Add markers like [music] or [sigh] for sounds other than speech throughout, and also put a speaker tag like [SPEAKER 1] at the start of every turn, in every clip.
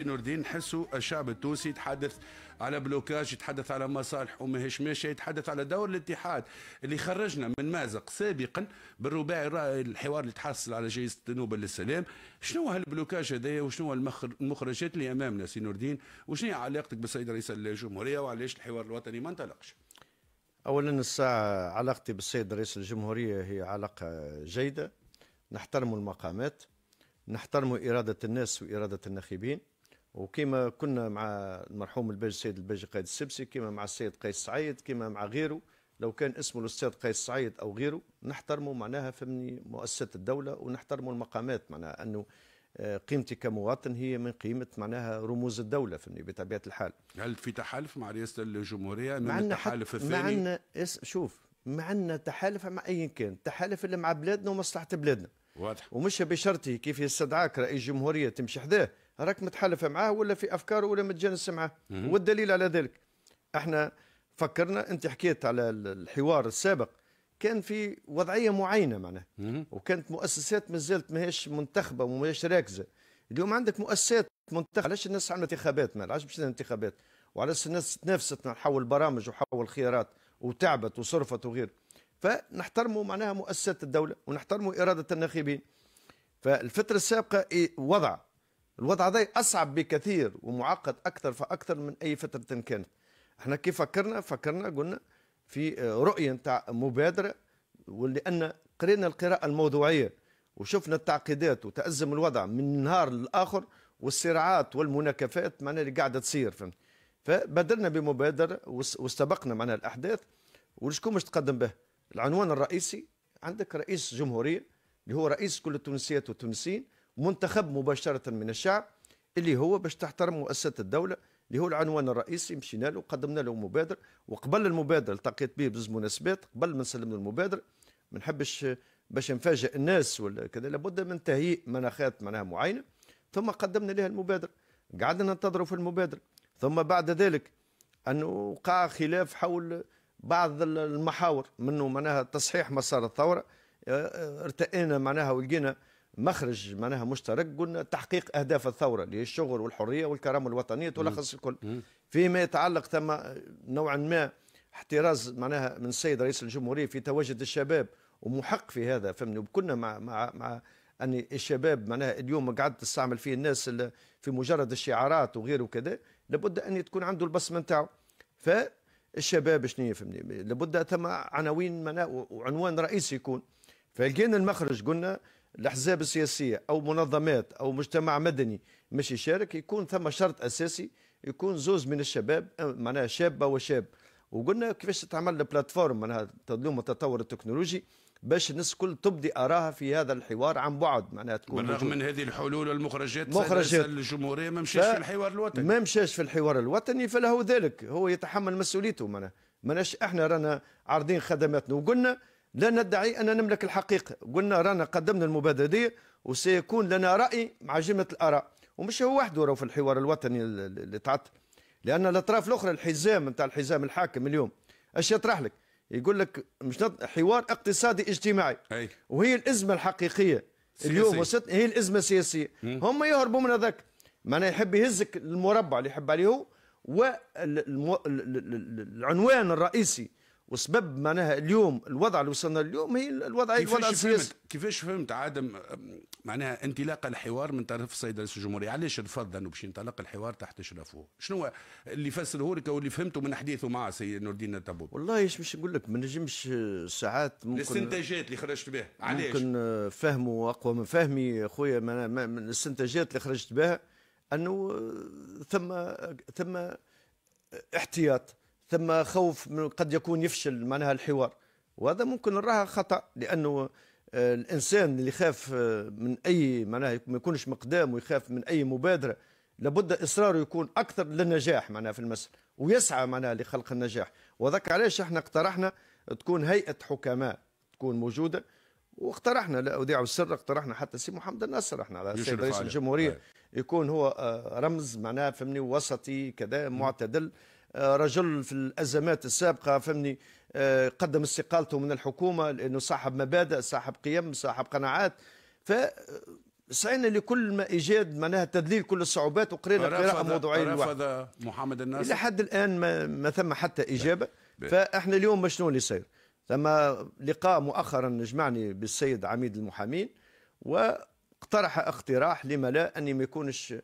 [SPEAKER 1] نور الدين نحسوا الشعب التونسي يتحدث على بلوكاج يتحدث على مصالح وماهيش ماشيه يتحدث على دور الاتحاد اللي خرجنا من مازق سابقا بالرباعي الحوار اللي تحصل على جائزه نوبل للسلام شنو هالبلوكاج هذايا وشنو المخرجات اللي امامنا سي نور الدين وشنو علاقتك بالسيد رئيس الجمهوريه وعلاش الحوار الوطني ما انطلقش؟
[SPEAKER 2] اولا الساعه علاقتي بالسيد رئيس الجمهوريه هي علاقه جيده نحترم المقامات نحترم اراده الناس واراده الناخبين وكما كنا مع المرحوم الباج السيد الباجي قائد السبسي كما مع السيد قيس سعيد كما مع غيره لو كان اسمه الاستاذ قيس سعيد او غيره نحترموا معناها فهمني مؤسسه الدوله ونحترموا المقامات معناها انه آه، قيمتي كمواطن هي من قيمه معناها رموز الدوله فهمني بطبيعه الحال.
[SPEAKER 1] هل في تحالف مع رئاسه الجمهوريه امام التحالف الثاني؟ معنا
[SPEAKER 2] اس شوف معنا تحالف مع أي كان، تحالف اللي مع بلادنا ومصلحه بلادنا. واضح. ومش بشرطه كيف يستدعاك رئيس جمهوريه تمشي حذاه راك متحالف معاه ولا في افكاره ولا متجانس معاه والدليل على ذلك احنا فكرنا انت حكيت على الحوار السابق كان في وضعيه معينه معناه وكانت مؤسسات ما زالت ماهيش منتخبه وماهيش راكزه اليوم عندك مؤسسات منتخبه علاش الناس عملت انتخابات ما علاش باش انتخابات وعلاش الناس تنافست حول برامج وحول خيارات وتعبت وصرفت وغير فنحترموا معناها مؤسسات الدوله ونحترموا اراده الناخبين فالفتره السابقه إيه، وضع الوضع هذا أصعب بكثير ومعقد أكثر فأكثر من أي فترة كانت احنا كيف فكرنا فكرنا قلنا في رؤية نتاع مبادرة ولأن قرينا القراءة الموضوعية وشفنا التعقيدات وتأزم الوضع من نهار للآخر والصراعات والمناكفات معناها اللي قاعدة تصير فهمت فبادرنا بمبادرة واستبقنا معناها الأحداث وشكون باش تقدم به العنوان الرئيسي عندك رئيس جمهورية اللي هو رئيس كل التونسيات والتونسيين منتخب مباشره من الشعب اللي هو باش تحترم مؤسسه الدوله اللي هو العنوان الرئيسي مشينا له قدمنا له مبادر وقبل المبادر التقيت به بزوج مناسبات قبل ما نسلم له المبادر ما نحبش باش نفاجئ الناس ولا كذا لابد من تهيئ مناخات معناها معينه ثم قدمنا لها المبادره قعدنا ننتظروا في المبادره ثم بعد ذلك انه وقع خلاف حول بعض المحاور منه معناها تصحيح مسار الثوره آه، آه، ارتئينا معناها ولقينا مخرج معناها مشترك قلنا تحقيق اهداف الثوره اللي هي الشغل والحريه والكرامه الوطنيه تلخص الكل فيما يتعلق ثم نوعا ما احتراز معناها من السيد رئيس الجمهوريه في تواجد الشباب ومحق في هذا فهمني وكنا مع مع مع ان الشباب معناها اليوم قعدت تستعمل فيه الناس في مجرد الشعارات وغيره وكذا لابد ان تكون عنده البصمه نتاعو فالشباب شنو فهمني لابد ثم عناوين وعنوان رئيسي يكون فلقينا المخرج قلنا الاحزاب السياسيه او منظمات او مجتمع مدني مش يشارك يكون ثم شرط اساسي يكون زوز من الشباب معناها شابه وشاب وقلنا كيفاش تتعمل البلاتفورم معناها تظلم التطور التكنولوجي باش الناس الكل تبدي اراها في هذا الحوار عن بعد معناها تكون بالرغم من
[SPEAKER 1] هذه الحلول والمخرجات مخرجات
[SPEAKER 2] الجمهوريه ما مشاش ف... في الحوار الوطني ما مشاش في الحوار الوطني فله ذلك هو يتحمل مسؤوليته معناها ماناش احنا رانا عارضين خدماتنا وقلنا لا ندعي أن نملك الحقيقة قلنا رانا قدمنا المبادرة دي وسيكون لنا رأي مع جمة الآراء ومش هو وحده في الحوار الوطني اللي تعطل لأن الأطراف الأخرى الحزام نتاع الحزام الحاكم اليوم اش يطرح لك يقول لك مش نط... حوار اقتصادي اجتماعي أي. وهي الأزمة الحقيقية سياسي. اليوم وست... هي الأزمة السياسية هم يهربوا من هذاك معناها يحب يهزك المربع اللي يحب عليه هو والعنوان الرئيسي وسبب معناها اليوم الوضع اللي وصلنا اليوم هي الوضع الوضع السياسي
[SPEAKER 1] كيفاش فهمت عدم معناها انطلاق الحوار من طرف السيد رئيس الجمهوريه علاش رفض انه باش ينطلق الحوار تحت اشرافه شنو اللي فسره لك واللي فهمته من حديثه مع سيد نور الدين التابوت والله ايش باش نقول لك ما نجمش آه، ساعات ممكن الاستنتاجات اللي خرجت بها علاش ممكن آه،
[SPEAKER 2] فهمه اقوى من فهمي اخويا من الاستنتاجات اللي خرجت بها انه آه، ثم ثم احتياط ثم خوف من قد يكون يفشل معناها الحوار وهذا ممكن نراها خطا لانه آه، الانسان اللي يخاف آه، من اي معناها ما يكونش مقدام ويخاف من اي مبادره لابد اصراره يكون اكثر للنجاح معناها في المسألة ويسعى معناها لخلق النجاح وذاك علاش احنا اقترحنا تكون هيئه حكماء تكون موجوده واقترحنا لا اوديع السر اقترحنا حتى سي محمد النصر احنا على السيد رئيس الجمهوريه طيب. يكون هو آه، رمز معناها فهمني وسطي كذا معتدل م. رجل في الازمات السابقه فهمني آه، قدم استقالته من الحكومه لانه صاحب مبادئ صاحب قيم صاحب قناعات ف سعينا لكل ما ايجاد معناها تذليل كل الصعوبات وقرينا قراءه موضوعيه رفض
[SPEAKER 1] محمد الناصر الى حد
[SPEAKER 2] الان ما, ما ثم حتى اجابه فاحنا اليوم شنو اللي صاير ثم لقاء مؤخرا جمعني بالسيد عميد المحامين واقترح اقتراح لما لا اني ما يكونش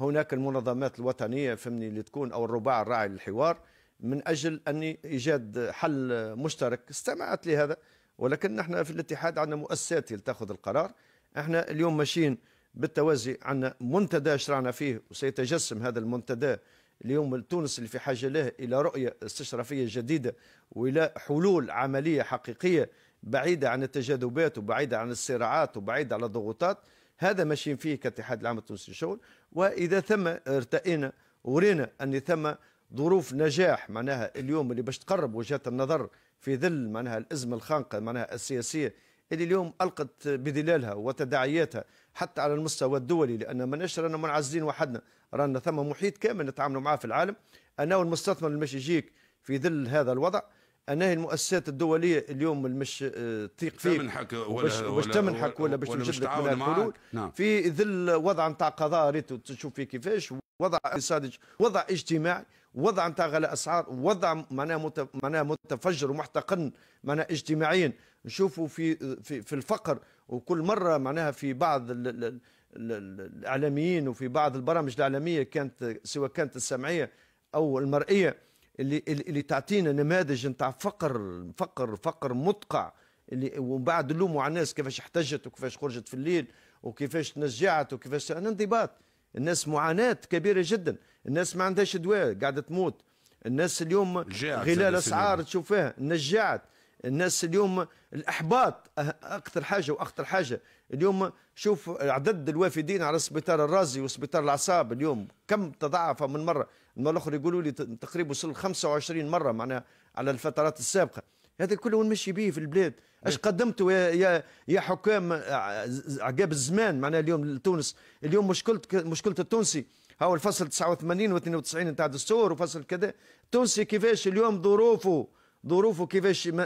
[SPEAKER 2] هناك المنظمات الوطنيه فهمني اللي تكون او الرباع الراعي للحوار من اجل ان ايجاد حل مشترك استمعت لهذا ولكن نحن في الاتحاد عندنا مؤسسات تاخذ القرار احنا اليوم ماشيين بالتوازي عندنا منتدى شرعنا فيه وسيتجسم هذا المنتدى اليوم تونس اللي في حاجه له الى رؤيه استشرافيه جديده والى حلول عمليه حقيقيه بعيده عن التجاذبات وبعيده عن الصراعات وبعيده عن الضغوطات هذا ماشيين فيه كاتحاد العام التونسي للشغل واذا ثم ارتئينا ورينا ان ثم ظروف نجاح معناها اليوم اللي باش تقرب وجهات النظر في ظل معناها الازمه الخانقه معناها السياسيه اللي اليوم القت بظلالها وتداعياتها حتى على المستوى الدولي لان ماناش رانا منعزلين وحدنا رانا ثم محيط كامل نتعاملوا معاه في العالم انه المستثمر اللي يجيك في ظل هذا الوضع هي المؤسسات الدوليه اليوم مش آه، تثيق فيك تمنحك ولا باش تمنحك ولا باش تجيب لك منها الحلول نعم. في ظل وضع نتاع قضاء ريتو تشوف فيه كيفاش وضع اقتصادي وضع اجتماعي وضع نتاع غلاء اسعار وضع معناها معناها متفجر ومحتقن معناها اجتماعيا نشوفوا في في في الفقر وكل مره معناها في بعض الـ الـ الـ الـ الاعلاميين وفي بعض البرامج الاعلاميه كانت سواء كانت السمعيه او المرئيه اللي اللي تعطينا نماذج نتاع فقر فقر فقر مدقع اللي ومن بعد نلوموا على الناس كيفاش احتجت وكيفاش خرجت في الليل وكيفاش تنجعت وكيفاش انا انضباط الناس معاناه كبيره جدا الناس ما عندهاش دواء قاعده تموت الناس اليوم غلال اسعار تشوفها نجعت الناس اليوم الاحباط أه- اكثر حاجه واخطر حاجه اليوم شوف عدد الوافدين على سبيطار الرازي وسبيطار الاعصاب اليوم كم تضاعف من مره المره الاخرى يقولوا لي تقريبا وصل 25 مره معنا على الفترات السابقه هذا كله وين به في البلاد اش إيه. قدمتوا يا يا يا حكام عقاب الزمان معناها اليوم لتونس اليوم مشكله مشكله التونسي هو الفصل 89 و92 نتاع الدستور وفصل كذا التونسي كيفاش اليوم ظروفه ظروفه كيفاش ما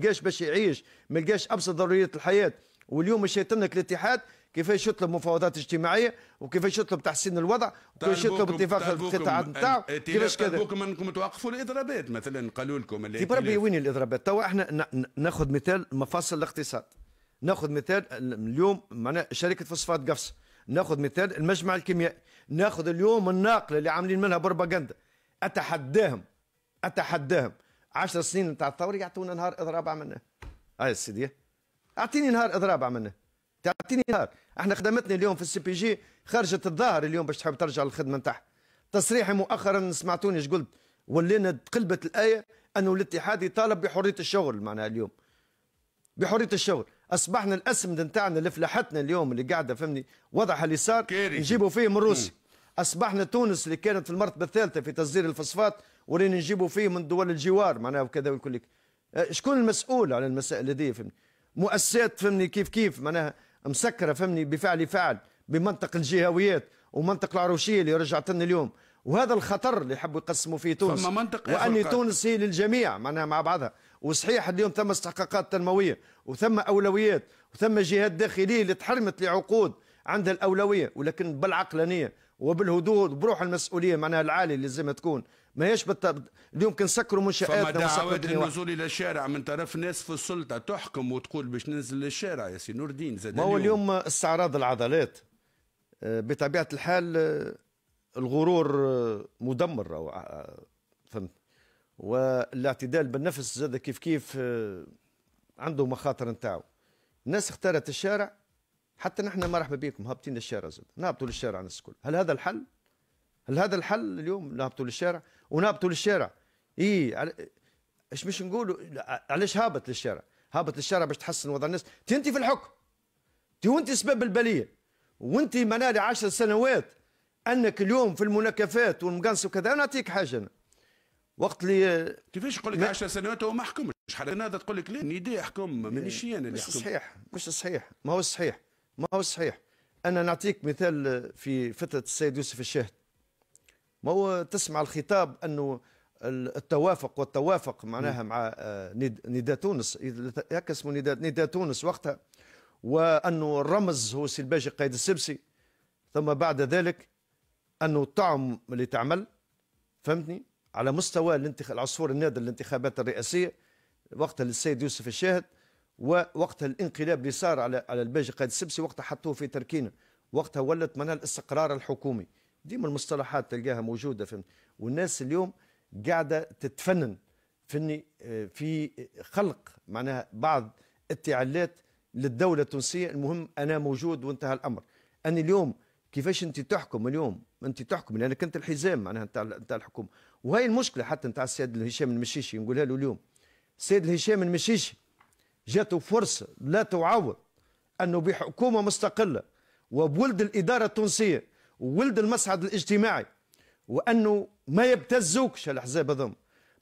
[SPEAKER 2] لقاش باش يعيش ما لقاش ابسط ضروريات الحياه واليوم مش يتمنك الاتحاد كيفاش يطلب مفاوضات اجتماعيه وكيفاش يطلب تحسين الوضع وكيفاش يطلب اتفاق القطاعات نتاعو كيفاش كذا طلبوكم
[SPEAKER 1] انكم توقفوا الاضرابات مثلا قالوا لكم اللي بربي
[SPEAKER 2] وين الاضرابات توا احنا ناخذ مثال مفصل الاقتصاد ناخذ مثال اليوم معناها شركه فوسفات قفص ناخذ مثال المجمع الكيميائي ناخذ اليوم الناقله اللي عاملين منها بروباغندا اتحداهم اتحداهم 10 سنين نتاع الثورة يعطونا نهار إضراب عملناه هاي السيدي أعطيني نهار إضراب عملناه تعطيني نهار احنا خدمتنا اليوم في السي بي جي خرجت الظاهر اليوم باش تحب ترجع للخدمة نتاعها تصريحي مؤخرا سمعتوني ايش قلت ولينا تقلبت الآية أنه الاتحاد يطالب بحرية الشغل معناها اليوم بحرية الشغل أصبحنا الاسم نتاعنا اللي فلحتنا اليوم اللي قاعدة فهمني وضعها اللي صار نجيبوا فيه من روسيا أصبحنا تونس اللي كانت في المرتبة الثالثة في تصدير الفصفات ورينا نجيبوا فيه من دول الجوار معناها وكذا ويقول لك أه، شكون المسؤول على المسائل هذه فهمني مؤسسات فهمني كيف كيف معناها مسكره فهمني بفعل فعل بمنطق الجهويات ومنطق العروشيه اللي رجعت لنا اليوم وهذا الخطر اللي حبوا يقسموا فيه تونس فما منطق واني تونس هي للجميع معناها مع بعضها وصحيح اليوم ثم استحقاقات تنمويه وثم اولويات وثم جهات داخليه اللي تحرمت لعقود عندها الاولويه ولكن بالعقلانيه وبالهدوء وبروح المسؤوليه معناها العالي اللي لازم تكون ماهيش بت... اليوم كنسكروا منشاتنا فما دعوات للنزول
[SPEAKER 1] الى الشارع من طرف ناس في السلطه تحكم وتقول باش ننزل للشارع يا سي نور الدين زاد ما هو اليوم
[SPEAKER 2] استعراض العضلات آه، بطبيعه الحال آه، الغرور آه، مدمر فهمت والاعتدال بالنفس زاد كيف كيف عنده مخاطر نتاعو الناس اختارت الشارع حتى نحن مرحبا بكم هابطين للشارع زاد نهبطوا للشارع الناس الكل هل هذا الحل هل هذا الحل اليوم نهبطوا للشارع ونهبطوا للشارع اي ايش مش نقولوا علاش هابط للشارع هابط للشارع باش تحسن وضع الناس انت في الحكم انت وانت سبب البليه وانت منالي عشر سنوات انك اليوم في المناكفات والمقنص وكذا نعطيك حاجه أنا. وقت اللي كيفاش يقول لك
[SPEAKER 1] 10 سنوات هو
[SPEAKER 2] ما حكمش حتى هذا تقول لك لا ندي حكم مانيش انا اللي حكم مش صحيح مش صحيح ما هو صحيح ما هو صحيح انا نعطيك مثال في فتره السيد يوسف الشاهد ما هو تسمع الخطاب انه التوافق والتوافق معناها مع آه، نداء تونس هكا اسمه نداء تونس وقتها وانه الرمز هو سي الباجي قايد السبسي ثم بعد ذلك انه الطعم اللي تعمل فهمتني على مستوى العصفور النادر الانتخابات الرئاسيه وقتها للسيد يوسف الشاهد ووقت الانقلاب اللي صار على على الباجي قائد السبسي وقتها حطوه في تركينه وقتها ولت معناها الاستقرار الحكومي ديما المصطلحات تلقاها موجوده فهمت والناس اليوم قاعده تتفنن فني آه، في خلق معناها بعض التعالات للدولة التونسية المهم أنا موجود وانتهى الأمر أنا اليوم كيفاش أنت تحكم اليوم أنت تحكم لأنك أنت الحزام معناها نتاع نتاع الحكومة وهي المشكلة حتى نتاع السيد الهشام المشيشي نقولها له اليوم السيد الهشام المشيشي جاته فرصة لا تعوض أنه بحكومة مستقلة وبولد الإدارة التونسية وولد المصعد الاجتماعي وأنه ما يبتزوكش الأحزاب هذم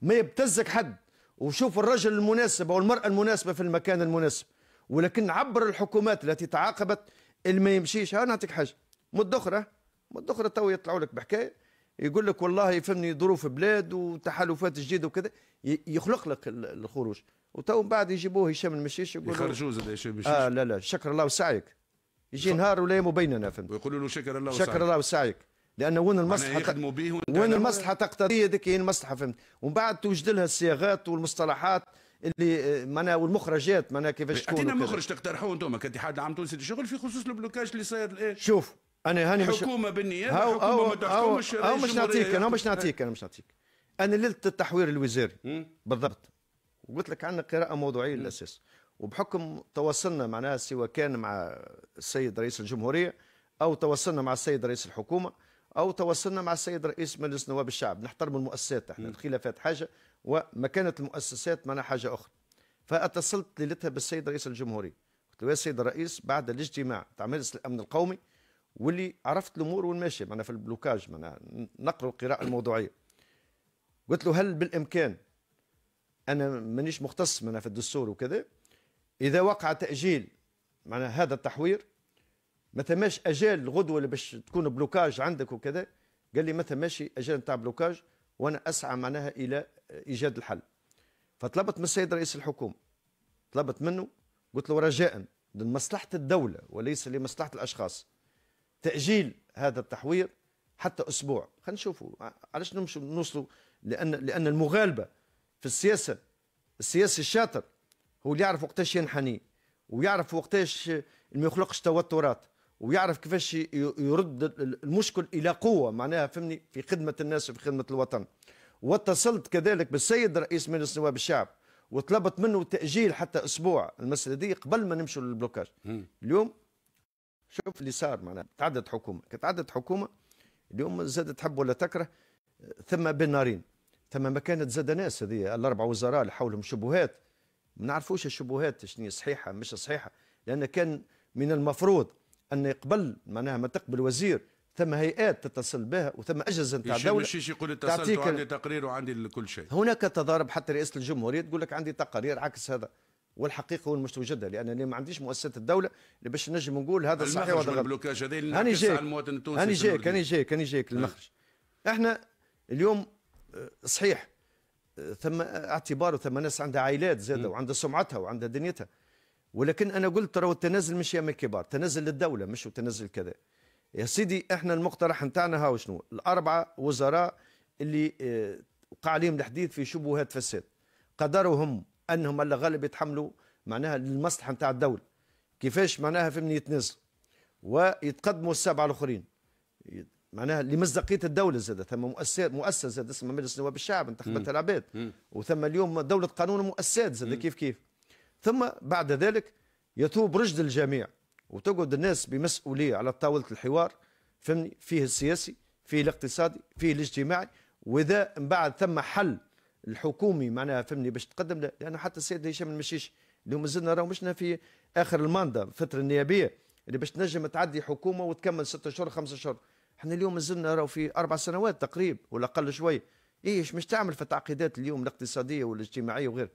[SPEAKER 2] ما يبتزك حد وشوف الرجل المناسب أو المرأة المناسبة في المكان المناسب ولكن عبر الحكومات التي تعاقبت اللي ما يمشيش ها نعطيك حاجة مدة أخرى مدة أخرى تو يطلعوا لك بحكاية يقول لك والله فهمني ظروف بلاد وتحالفات جديده وكذا يخلق لك الخروج وتو من بعد يجيبوه هشام المشيش يقول يخرجوه
[SPEAKER 1] زاد هشام المشيش اه
[SPEAKER 2] لا لا شكر الله وسعيك يجي نهار ولا يوم بيننا فهمت ويقولوا له شكر الله وسعيك شكر الله وسعيك لان وين المصلحه يخدموا
[SPEAKER 1] به وين المصلحه
[SPEAKER 2] تقتضي هذيك هي المصلحه فهمت ومن بعد توجد لها الصياغات والمصطلحات اللي آه، معناها والمخرجات معناها كيفاش تكون اعطينا مخرج
[SPEAKER 1] تقترحوه انتم كاتحاد العام التونسي للشغل في خصوص البلوكاج اللي صاير الان
[SPEAKER 2] شوف انا هاني مش حكومه بالنيابه هو حكومه هو ما تحكمش هو, مش نعطيك انا مش نعطيك انا مش نعطيك انا ليله التحوير الوزاري بالضبط وقلت لك عندنا قراءه موضوعيه للاساس وبحكم تواصلنا معناها سواء كان مع السيد رئيس الجمهوريه او تواصلنا مع السيد رئيس الحكومه او تواصلنا مع السيد رئيس مجلس نواب الشعب نحترم المؤسسات احنا الخلافات حاجه ومكانه المؤسسات معناها حاجه اخرى فاتصلت ليلتها بالسيد رئيس الجمهوريه قلت له يا سيد الرئيس بعد الاجتماع تاع مجلس الامن القومي واللي عرفت الامور وين ماشيه معناها في البلوكاج معناها نقروا القراءه الموضوعيه قلت له هل بالامكان انا مانيش مختص معناها في الدستور وكذا اذا وقع تاجيل معناها هذا التحوير ما ثماش اجال غدوه اللي باش تكون بلوكاج عندك وكذا قال لي ما ثماش اجال نتاع بلوكاج وانا اسعى معناها الى ايجاد الحل فطلبت من السيد رئيس الحكومه طلبت منه قلت له رجاء لمصلحه الدوله وليس لمصلحه الاشخاص تاجيل هذا التحوير حتى اسبوع خلينا نشوفوا علاش نمشوا نوصلوا لان لان المغالبه في السياسه السياسي الشاطر هو اللي يعرف وقتاش ينحني ويعرف وقتاش ما يخلقش توترات ويعرف كيفاش يرد المشكل الى قوه معناها فهمني في خدمه الناس وفي خدمه الوطن واتصلت كذلك بالسيد رئيس مجلس نواب الشعب وطلبت منه تاجيل حتى اسبوع المساله دي قبل ما نمشوا للبلوكاج اليوم شوف اللي صار معناها تعدت حكومه تعدت حكومه اليوم زاد تحب ولا تكره ثم بين نارين ثم ما كانت زاد ناس هذه الاربع وزراء اللي حولهم شبهات ما نعرفوش الشبهات شنو صحيحه مش صحيحه لان كان من المفروض ان يقبل معناها ما تقبل وزير ثم هيئات تتصل بها وثم اجهزه نتاع الدوله مش يقول اتصلت وعندي
[SPEAKER 1] تقرير وعندي كل شيء
[SPEAKER 2] هناك تضارب حتى رئاسه الجمهوريه تقول لك عندي تقارير عكس هذا والحقيقه هو المستوجده لان انا ما عنديش مؤسسات الدوله اللي باش نجم نقول هذا صحيح وهذا غلط البلوكاج
[SPEAKER 1] هذا اللي هاني التونسي هاني جايك هاني
[SPEAKER 2] جايك هاني جايك المخرج احنا اليوم آه، صحيح آه، ثم آه، اعتبار ثم ناس عندها عائلات زاده وعندها سمعتها وعندها دنيتها ولكن انا قلت ترى التنازل مش يا من كبار تنازل للدوله مش تنازل كذا يا سيدي احنا المقترح نتاعنا هاو شنو الاربعه وزراء اللي وقع عليهم الحديث في شبهات فساد قدرهم انهم الغالب يتحملوا معناها المصلحه نتاع الدوله كيفاش معناها فهمني يتنازلوا ويتقدموا السبعه الاخرين معناها لمصداقيه الدوله زاد ثم مؤسسه مؤسسه زاد اسمها مجلس نواب الشعب انتخبتها العباد وثم اليوم دوله قانون ومؤسسات زاد كيف كيف ثم بعد ذلك يثوب رشد الجميع وتقعد الناس بمسؤوليه على طاوله الحوار فهمني فيه السياسي فيه الاقتصادي فيه الاجتماعي واذا من بعد ثم حل الحكومي معناها فهمني باش تقدم لانه لانه حتى السيد هشام المشيش اللي مازلنا راهو مشنا في اخر الماندا الفتره النيابيه اللي باش تنجم تعدي حكومه وتكمل ستة اشهر خمسة اشهر احنا اليوم مازلنا راهو في اربع سنوات تقريب ولا اقل شوي إيه، ايش مش تعمل في التعقيدات اليوم الاقتصاديه والاجتماعيه وغير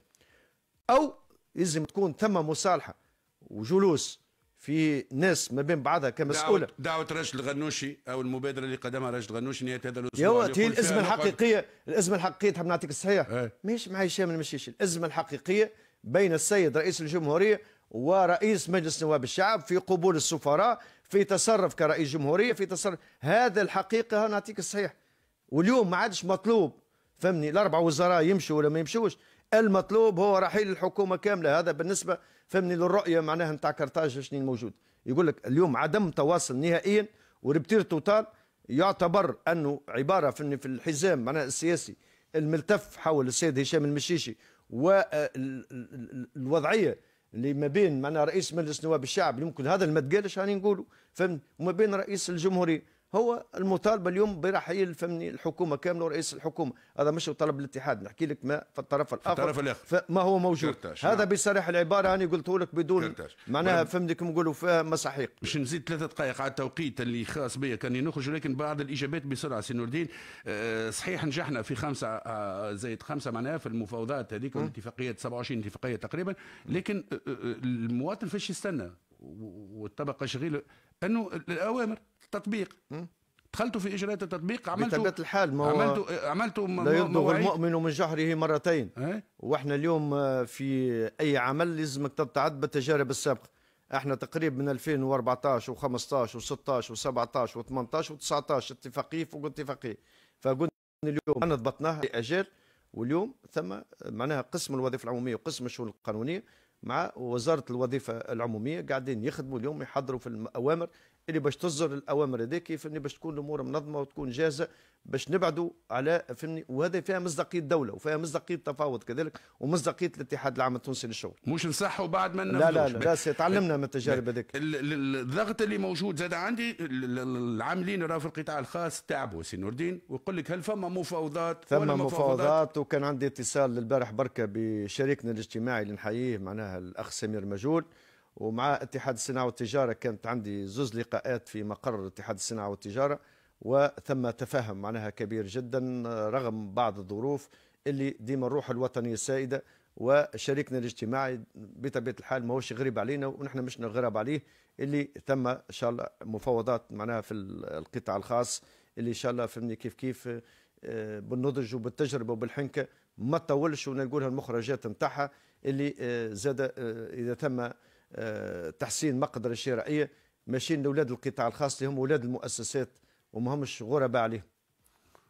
[SPEAKER 2] او لازم تكون ثم مصالحه وجلوس في ناس ما بين بعضها كمسؤولة
[SPEAKER 1] دعوة راشد الغنوشي أو المبادرة اللي قدمها راشد الغنوشي نهاية هذا الأسبوع هي الأزمة الحقيقية
[SPEAKER 2] الأزمة الحقيقية تحب نعطيك الصحيح ايه؟ مع هشام المشيشي الأزمة الحقيقية بين السيد رئيس الجمهورية ورئيس مجلس نواب الشعب في قبول السفراء في تصرف كرئيس جمهورية في تصرف هذا الحقيقة نعطيك الصحيح واليوم ما عادش مطلوب فهمني الأربع وزراء يمشوا ولا ما يمشوش المطلوب هو رحيل الحكومه كامله هذا بالنسبه فهمني للرؤيه معناها نتاع كرتاج شنو موجود يقول لك اليوم عدم تواصل نهائيا وربتير توتال يعتبر انه عباره في الحزام معناها السياسي الملتف حول السيد هشام المشيشي والوضعيه آه، اللي ما بين معناها رئيس مجلس نواب الشعب يمكن هذا اللي ما تقالش راني فهمت وما بين رئيس الجمهوريه هو المطالبه اليوم برحيل فهمني الحكومه كامله ورئيس الحكومه هذا مش طلب الاتحاد نحكي لك ما في الطرف الاخر في الطرف الاخر ما هو موجود كرتاش. هذا نعم. بصريح العباره انا قلته لك بدون كرتاش. معناها فهمني كما نقولوا فيها مساحيق
[SPEAKER 1] باش نزيد ثلاثه دقائق على التوقيت اللي خاص بيا كان نخرج لكن بعض الاجابات بسرعه سي نور الدين آه، صحيح نجحنا في خمسه آه، زائد خمسه معناها في المفاوضات هذيك والاتفاقيات 27 اتفاقيه تقريبا لكن آه، المواطن فاش يستنى والطبقه شغيله انه الاوامر تطبيق دخلت في اجراءات التطبيق عملت بطبيعه الحال ما عملت عملت آه، لا يبدو المؤمن
[SPEAKER 2] من جحره مرتين ايه؟ واحنا اليوم آه، في اي عمل لازمك تتعد بالتجارب السابقه احنا تقريبا من 2014 و15 و16 و17 و18 و19 اتفاقيه فوق اتفاقيه فقلنا اليوم انا ضبطناها لاجال واليوم ثم معناها قسم الوظيفه العموميه وقسم الشؤون القانونيه مع وزاره الوظيفه العموميه قاعدين يخدموا اليوم يحضروا في الاوامر اللي باش تصدر الاوامر هذيك فهمني باش تكون الامور منظمه وتكون جاهزه باش نبعدوا على فهمني وهذا فيها مصداقيه الدوله وفيها مصداقيه التفاوض كذلك ومصداقيه الاتحاد العام التونسي للشغل مش
[SPEAKER 1] نصحوا بعد ما لا لا لا, لا تعلمنا من التجارب هذيك الضغط اللي موجود زاد عندي العاملين راه في القطاع الخاص تعبوا سي نور الدين ويقول لك هل فما مفاوضات ثم ولا مفاوضات, مفاوضات
[SPEAKER 2] وكان عندي اتصال البارح بركه بشريكنا الاجتماعي اللي نحييه معناها الاخ سمير مجول ومع اتحاد الصناعه والتجاره كانت عندي زوز لقاءات في مقر اتحاد الصناعه والتجاره وثم تفاهم معناها كبير جدا رغم بعض الظروف اللي ديما الروح الوطنيه السائده وشريكنا الاجتماعي بطبيعه الحال ماهوش غريب علينا ونحن مش غراب عليه اللي ثم ان شاء الله مفاوضات معناها في القطاع الخاص اللي ان شاء الله فهمني كيف كيف آه، بالنضج وبالتجربه وبالحنكه ما تطولش ونقولها المخرجات نتاعها اللي آه، زاد آه، اذا ثم آه، تحسين مقدرة الشرائية ماشيين لأولاد القطاع الخاص اللي هم أولاد المؤسسات وما همش غرباء عليهم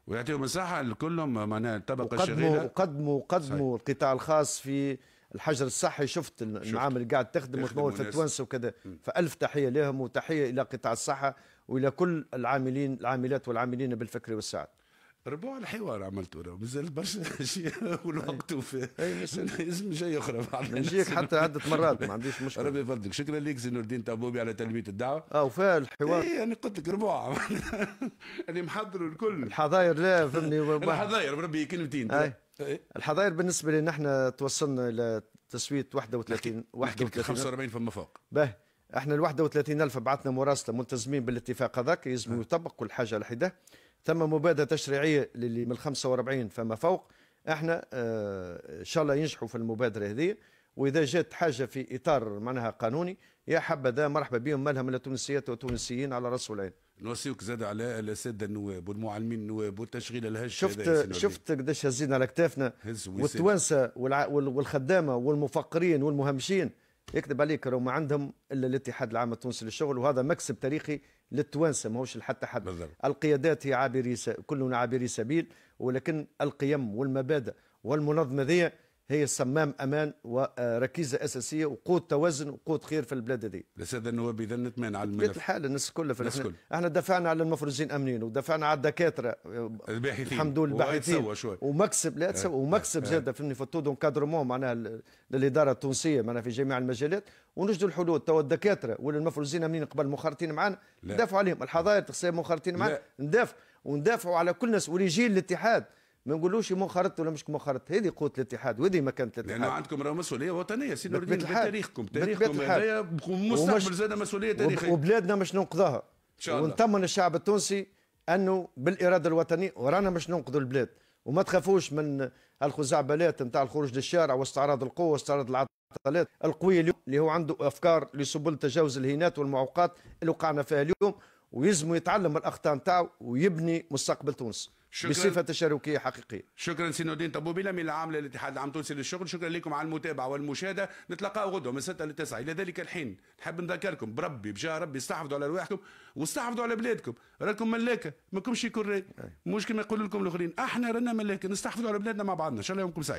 [SPEAKER 1] ويعطيهم مساحة لكلهم معناها الطبقة الشغيلة
[SPEAKER 2] وقدموا قدموا القطاع الخاص في الحجر الصحي شفت المعامل اللي قاعد تخدم وتمول في التوانسه وكذا فالف تحيه لهم وتحيه الى قطاع الصحه والى كل العاملين العاملات والعاملين بالفكر والسعد
[SPEAKER 1] ربع الحوار عملته راه برشا اشياء والوقت وفاه لازم جاي اخرى بعد نجيك حتى عده مرات ما عنديش مشكله ربي يفضلك شكرا لك زين الدين تابوبي على تلبيه الدعوه اه وفاء الحوار اي انا يعني قلت لك ربع انا [laughs] يعني محضر الكل الحظاير
[SPEAKER 2] لا فهمني [laughs] الحظاير بربي كلمتين الحظاير إيه. بالنسبه لنا احنا توصلنا الى تسويه 31 31 45 فما فوق باهي احنا ال 31 الف بعثنا مراسله ملتزمين بالاتفاق هذاك يلزم آه. يطبق كل حاجه لحده ثم مبادره تشريعيه للي من 45 فما فوق احنا آه، ان شاء الله ينجحوا في المبادره هذه واذا جات حاجه في اطار معناها قانوني يا حبذا مرحبا بهم مالها من
[SPEAKER 1] التونسيات والتونسيين على راس والعين نوصيوك زاد على الساده النواب والمعلمين النواب والتشغيل الهش شفت شفت
[SPEAKER 2] قداش هزينا على كتافنا
[SPEAKER 1] والتوانسه
[SPEAKER 2] والخدامه والمفقرين والمهمشين يكذب عليك راهو ما عندهم الا الاتحاد العام التونسي للشغل وهذا مكسب تاريخي للتوانسه ماهوش لحتى حد بالضبط. القيادات هي عابري س... كلنا عابري سبيل ولكن القيم والمبادئ والمنظمه ذي هي صمام امان وركيزه اساسيه وقود توازن وقود خير في البلاد هذه.
[SPEAKER 1] الاستاذ النواب اذا نتمنى
[SPEAKER 2] على الملف. الحال الناس كلها في الناس كلها. احنا دفعنا على المفروزين امنين ودفعنا على الدكاتره
[SPEAKER 1] الباحثين الحمد لله الباحثين
[SPEAKER 2] ومكسب لا تسوى آه. ومكسب أه. زاد في التود كادرمون معناها للاداره التونسيه معناها في جميع المجالات ونجدوا الحلول توا الدكاتره ولا المفروزين امنين قبل مخرطين معنا ندافعوا عليهم الحظاير تقسيم مخرطين معنا ندافع وندافعوا على كل الناس ورجال الاتحاد ما نقولوش يمون خرطت ولا مش كمون خرطت هذه قوه الاتحاد وهذه مكانه الاتحاد لانه
[SPEAKER 1] عندكم راه مسؤوليه وطنيه سي نور الدين بتاريخكم تاريخكم هذايا مستقبل زاد مسؤوليه تاريخيه
[SPEAKER 2] وبلادنا مش ننقذها ان شاء الله ونطمن الشعب التونسي انه بالاراده الوطنيه ورانا مش ننقذوا البلاد وما تخافوش من الخزعبلات نتاع الخروج للشارع واستعراض القوه واستعراض العضلات القويه اليوم اللي هو عنده افكار لسبل تجاوز الهينات والمعوقات اللي وقعنا فيها اليوم ويزمو يتعلم من الاخطاء نتاعو ويبني مستقبل تونس شكرا بصفه تشاركيه حقيقيه
[SPEAKER 1] شكرا سي نور الدين طبوبي العام للاتحاد العام التونسي للشغل شكرا لكم على المتابعه والمشاهده نتلقاو غدوه من 6 ل 9 الى ذلك الحين نحب نذكركم بربي بجاه ربي استحفظوا على رواحكم واستحفظوا على بلادكم راكم ملاكه ماكمش كري مش كما يقولوا لكم الاخرين احنا رانا ملاكه نستحفظوا على بلادنا مع بعضنا ان شاء الله يومكم سعيد